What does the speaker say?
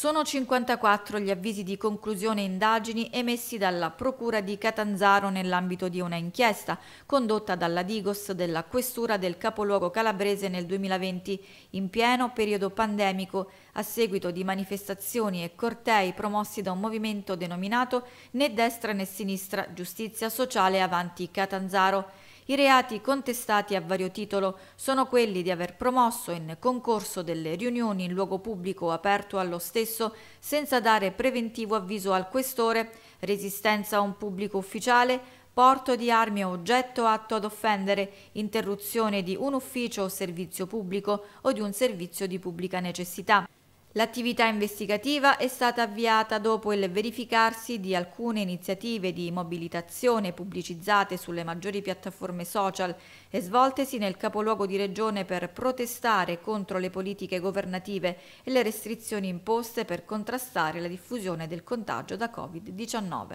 Sono 54 gli avvisi di conclusione indagini emessi dalla Procura di Catanzaro nell'ambito di una inchiesta condotta dalla Digos della Questura del capoluogo calabrese nel 2020 in pieno periodo pandemico a seguito di manifestazioni e cortei promossi da un movimento denominato né destra né sinistra giustizia sociale avanti Catanzaro i reati contestati a vario titolo sono quelli di aver promosso in concorso delle riunioni in luogo pubblico aperto allo stesso senza dare preventivo avviso al questore, resistenza a un pubblico ufficiale, porto di armi o oggetto atto ad offendere, interruzione di un ufficio o servizio pubblico o di un servizio di pubblica necessità. L'attività investigativa è stata avviata dopo il verificarsi di alcune iniziative di mobilitazione pubblicizzate sulle maggiori piattaforme social e svoltesi nel capoluogo di regione per protestare contro le politiche governative e le restrizioni imposte per contrastare la diffusione del contagio da Covid-19.